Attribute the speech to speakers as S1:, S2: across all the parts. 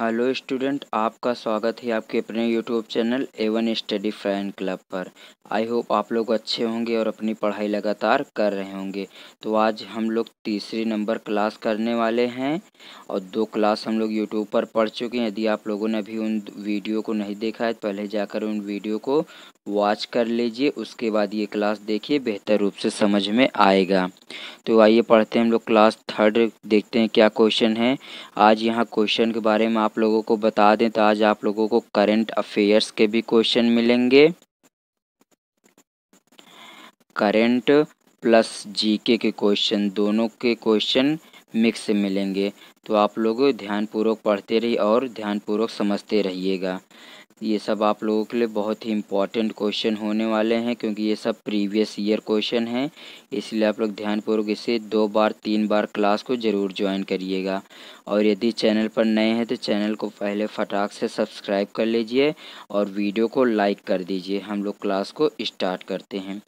S1: hello student आपका स्वागत है आपके अपने YouTube channel A one study fan club पर आई होप आप लोग अच्छे होंगे और अपनी पढ़ाई लगातार कर रहे होंगे तो आज हम लोग तीसरी नंबर क्लास करने वाले हैं और दो क्लास हम लोग यूट्यूब पर पढ़ चुके हैं यदि आप लोगों ने अभी उन वीडियो को नहीं देखा है तो पहले जाकर उन वीडियो को वॉच कर लीजिए उसके बाद ये क्लास देखिए बेहतर रूप से समझ में आएगा तो आइए पढ़ते हैं हम लोग क्लास थर्ड देखते हैं क्या क्वेश्चन है आज यहाँ क्वेश्चन के बारे में आप लोगों को बता दें तो आज आप लोगों को करंट अफेयर्स के भी क्वेश्चन मिलेंगे करंट प्लस जीके के क्वेश्चन दोनों के क्वेश्चन मिक्स मिलेंगे तो आप लोग ध्यानपूर्वक पढ़ते रहिए और ध्यानपूर्वक समझते रहिएगा ये सब आप लोगों के लिए बहुत ही इम्पॉर्टेंट क्वेश्चन होने वाले हैं क्योंकि ये सब प्रीवियस ईयर क्वेश्चन हैं इसलिए आप लोग ध्यानपूर्वक इसे दो बार तीन बार क्लास को ज़रूर ज्वाइन करिएगा और यदि चैनल पर नए हैं तो चैनल को पहले फटाक से सब्सक्राइब कर लीजिए और वीडियो को लाइक कर दीजिए हम लोग क्लास को स्टार्ट करते हैं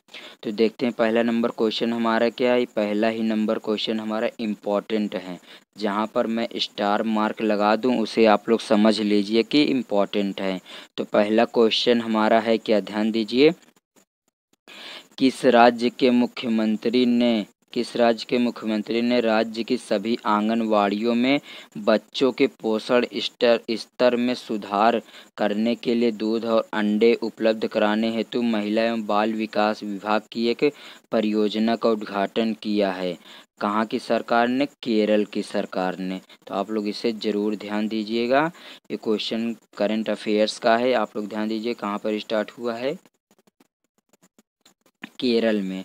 S1: तो देखते हैं पहला नंबर क्वेश्चन हमारा क्या है पहला ही नंबर क्वेश्चन हमारा इम्पॉर्टेंट है जहाँ पर मैं स्टार मार्क लगा दूँ उसे आप लोग समझ लीजिए कि इम्पॉर्टेंट है तो पहला क्वेश्चन हमारा है क्या ध्यान दीजिए किस राज्य के मुख्यमंत्री ने किस राज्य के मुख्यमंत्री ने राज्य की सभी आंगनवाड़ियों में बच्चों के पोषण स्तर में सुधार करने के लिए दूध और अंडे उपलब्ध कराने हेतु महिला एवं बाल विकास विभाग की एक परियोजना का उद्घाटन किया है कहाँ की सरकार ने केरल की सरकार ने तो आप लोग इसे ज़रूर ध्यान दीजिएगा ये क्वेश्चन करंट अफेयर्स का है आप लोग ध्यान दीजिए कहाँ पर स्टार्ट हुआ है केरल में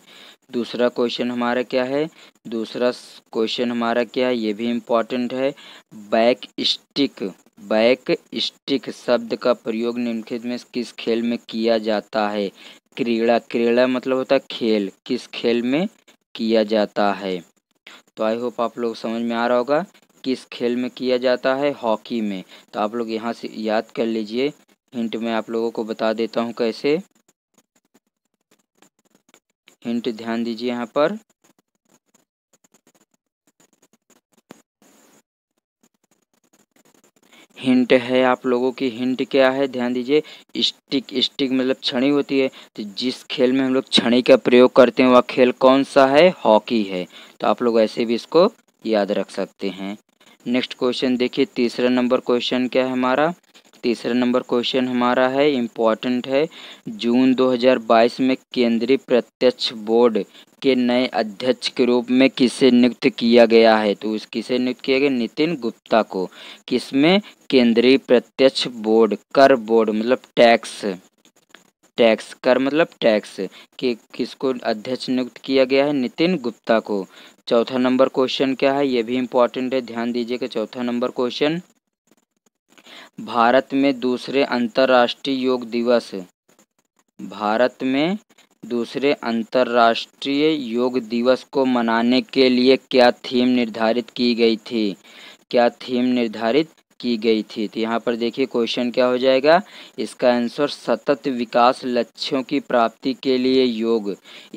S1: दूसरा क्वेश्चन हमारा क्या है दूसरा क्वेश्चन हमारा क्या है ये भी इम्पॉर्टेंट है बैक स्टिक बैक स्टिक शब्द का प्रयोग निम्नलिखित में किस खेल में किया जाता है क्रीड़ा क्रीड़ा मतलब होता है खेल किस खेल में किया जाता है तो आई होप आप लोग समझ में आ रहा होगा किस खेल में किया जाता है हॉकी में तो आप लोग यहाँ से याद कर लीजिए हिंट मैं आप लोगों को बता देता हूँ कैसे हिंट ध्यान दीजिए यहाँ पर हिंट है आप लोगों की हिंट क्या है ध्यान दीजिए स्टिक स्टिक मतलब छड़ी होती है तो जिस खेल में हम लोग छड़ी का प्रयोग करते हैं वह खेल कौन सा है हॉकी है तो आप लोग ऐसे भी इसको याद रख सकते हैं नेक्स्ट क्वेश्चन देखिए तीसरा नंबर क्वेश्चन क्या है हमारा तीसरा नंबर क्वेश्चन हमारा है इम्पॉर्टेंट है जून 2022 में केंद्रीय प्रत्यक्ष बोर्ड के नए अध्यक्ष के रूप में किसे नियुक्त किया गया है तो उस किसे नियुक्त किया गया नितिन गुप्ता को किसमें केंद्रीय प्रत्यक्ष बोर्ड कर बोर्ड मतलब टैक्स टैक्स कर मतलब टैक्स कि किसको अध्यक्ष नियुक्त किया गया है नितिन गुप्ता को चौथा नंबर क्वेश्चन क्या है ये भी इम्पोर्टेंट है ध्यान दीजिएगा चौथा नंबर क्वेश्चन भारत में दूसरे अंतर्राष्ट्रीय योग दिवस भारत में दूसरे अंतर्राष्ट्रीय योग दिवस को मनाने के लिए क्या थीम निर्धारित की गई थी क्या थीम निर्धारित की गई थी तो यहाँ पर देखिए क्वेश्चन क्या हो जाएगा इसका आंसर सतत विकास लक्ष्यों की प्राप्ति के लिए योग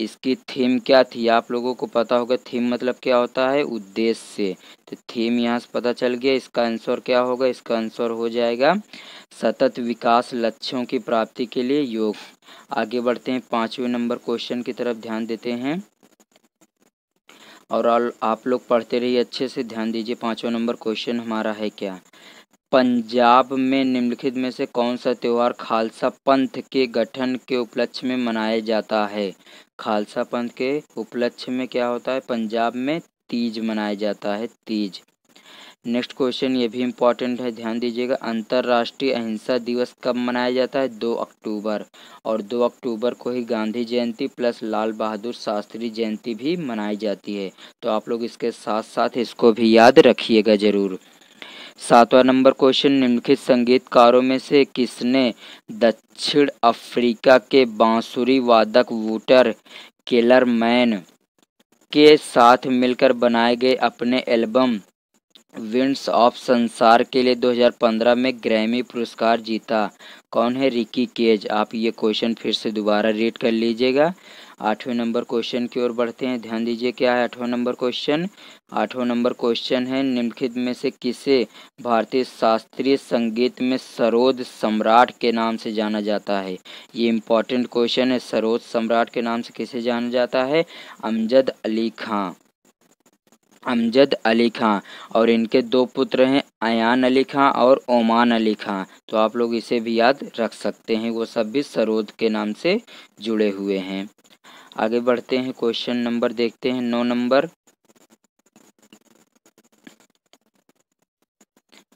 S1: इसकी थीम क्या थी आप लोगों को पता होगा थीम मतलब क्या होता है उद्देश्य तो थीम यहाँ से पता चल गया इसका आंसर क्या होगा इसका आंसर हो जाएगा सतत विकास लक्ष्यों की प्राप्ति के लिए योग आगे बढ़ते हैं पाँचवें नंबर क्वेश्चन की तरफ ध्यान देते हैं और आप लोग पढ़ते रहिए अच्छे से ध्यान दीजिए पाँचवा नंबर क्वेश्चन हमारा है क्या पंजाब में निम्नलिखित में से कौन सा त्यौहार खालसा पंथ के गठन के उपलक्ष्य में मनाया जाता है खालसा पंथ के उपलक्ष्य में क्या होता है पंजाब में तीज मनाया जाता है तीज नेक्स्ट क्वेश्चन ये भी इम्पॉर्टेंट है ध्यान दीजिएगा अंतर्राष्ट्रीय अहिंसा दिवस कब मनाया जाता है दो अक्टूबर और दो अक्टूबर को ही गांधी जयंती प्लस लाल बहादुर शास्त्री जयंती भी मनाई जाती है तो आप लोग इसके साथ साथ इसको भी याद रखिएगा ज़रूर सातवां नंबर क्वेश्चन निम्नलिखित संगीतकारों में से किसने दक्षिण अफ्रीका के बांसुरी वादक वूटर केलरमैन के साथ मिलकर बनाए गए अपने एल्बम विंड्स ऑफ संसार के लिए 2015 में ग्रैमी पुरस्कार जीता कौन है रिकी केज आप ये क्वेश्चन फिर से दोबारा रीड कर लीजिएगा आठवें नंबर क्वेश्चन की ओर बढ़ते हैं ध्यान दीजिए क्या है आठवां नंबर क्वेश्चन आठवां नंबर क्वेश्चन है निम्नलिखित में से किसे भारतीय शास्त्रीय संगीत में सरोद सम्राट के नाम से जाना जाता है ये इंपॉर्टेंट क्वेश्चन है सरोद सम्राट के नाम से किसे जाना जाता है अमजद अली खां अमजद अली खां और इनके दो पुत्र हैं अयान अली खां और ओमान अली खां तो आप लोग इसे भी याद रख सकते हैं वो सब भी सरोद के नाम से जुड़े हुए हैं आगे बढ़ते हैं क्वेश्चन नंबर देखते हैं नौ नंबर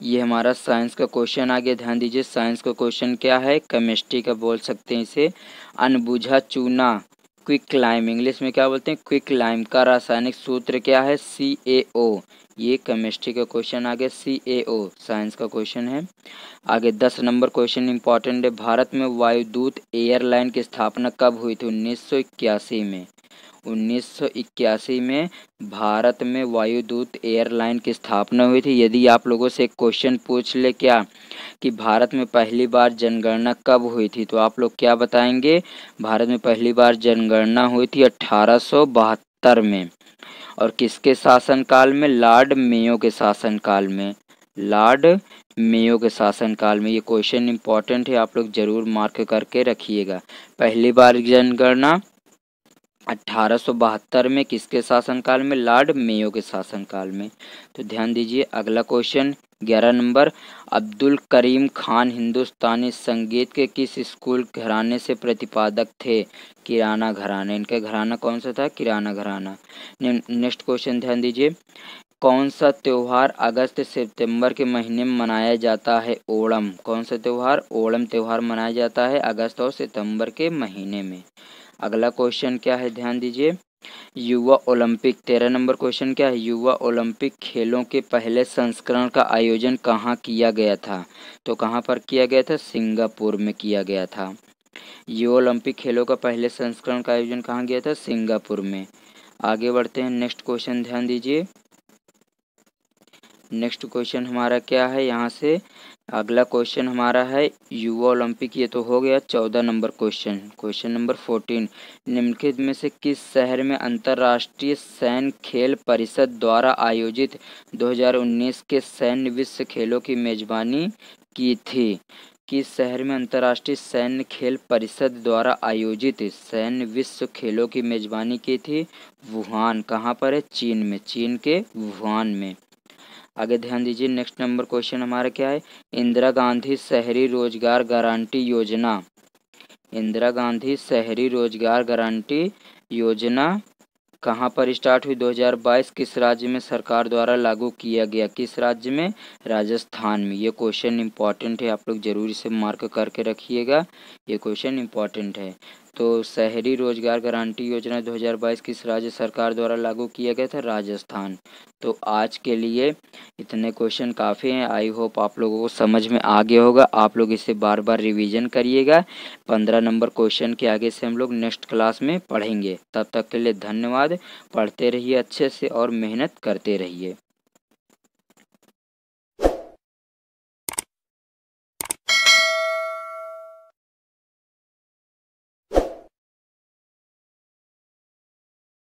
S1: ये हमारा साइंस का क्वेश्चन आगे ध्यान दीजिए साइंस का क्वेश्चन क्या है केमिस्ट्री का बोल सकते हैं इसे अनबुझा चूना क्विक लाइम इंग्लिश में क्या बोलते हैं क्विक लाइम का रासायनिक सूत्र क्या है सी ए ओ ये केमिस्ट्री का क्वेश्चन आ गया सी ए ओ साइंस का क्वेश्चन है आगे दस नंबर क्वेश्चन इंपॉर्टेंट है भारत में वायुदूत एयरलाइन की स्थापना कब हुई थी उन्नीस में इक्यासी में भारत में वायुदूत एयरलाइन की स्थापना हुई थी यदि आप लोगों से क्वेश्चन पूछ ले क्या कि भारत में पहली बार जनगणना कब हुई थी तो आप लोग क्या बताएंगे भारत में पहली बार जनगणना हुई थी अठारह में और किसके शासनकाल में लॉर्ड मेयो के शासनकाल में लॉर्ड मेयो के शासनकाल में ये क्वेश्चन इंपॉर्टेंट है आप लोग जरूर मार्क करके रखिएगा पहली बार जनगणना अठारह में किसके शासनकाल में लॉर्ड मेयो के शासनकाल में तो ध्यान दीजिए अगला क्वेश्चन ग्यारह नंबर अब्दुल करीम खान हिंदुस्तानी संगीत के किस स्कूल घराने से प्रतिपादक थे किराना घराना इनका घराना कौन सा था किराना घराना नेक्स्ट क्वेश्चन ध्यान दीजिए कौन सा त्यौहार अगस्त सितंबर के महीने में मनाया जाता है ओणम कौन सा त्यौहार ओणम त्यौहार मनाया जाता है अगस्त और सितंबर के महीने में अगला क्वेश्चन क्या है ध्यान दीजिए युवा ओलंपिक तेरह नंबर क्वेश्चन क्या है युवा ओलंपिक खेलों के पहले संस्करण का आयोजन कहाँ किया गया था तो कहाँ पर किया गया था सिंगापुर में किया गया था युवा ओलंपिक खेलों का पहले संस्करण का आयोजन कहाँ गया था सिंगापुर में आगे बढ़ते हैं नेक्स्ट क्वेश्चन ध्यान दीजिए नेक्स्ट क्वेश्चन हमारा क्या है यहाँ से अगला क्वेश्चन हमारा है युवा ओलंपिक ये तो हो गया चौदह number question question number fourteen निम्नलिखित में से किस शहर में अंतर्राष्ट्रीय सैन्य खेल परिषद द्वारा आयोजित 2019 के सैन्य विश्व खेलों की मेजबानी की थी किस शहर में अंतर्राष्ट्रीय सैन्य खेल परिषद द्वारा आयोजित सैन्य विश्व खेलों की मेजबानी की थी वुहान कहाँ पर है चीन में चीन के वुहान में आगे ध्यान दीजिए नेक्स्ट नंबर क्वेश्चन हमारा क्या है इंदिरा गांधी शहरी रोजगार गारंटी योजना इंदिरा गांधी शहरी रोजगार गारंटी योजना कहाँ पर स्टार्ट हुई 2022 किस राज्य में सरकार द्वारा लागू किया गया किस राज्य में राजस्थान में ये क्वेश्चन इंपॉर्टेंट है आप लोग जरूरी से मार्क करके रखिएगा ये क्वेश्चन इंपॉर्टेंट है तो शहरी रोजगार गारंटी योजना 2022 किस राज्य सरकार द्वारा लागू किया गया था राजस्थान तो आज के लिए इतने क्वेश्चन काफ़ी हैं आई होप आप लोगों को समझ में आ गया होगा आप लोग इसे बार बार रिवीजन करिएगा पंद्रह नंबर क्वेश्चन के आगे से हम लोग नेक्स्ट क्लास में पढ़ेंगे तब तक के लिए धन्यवाद पढ़ते रहिए अच्छे से और मेहनत करते रहिए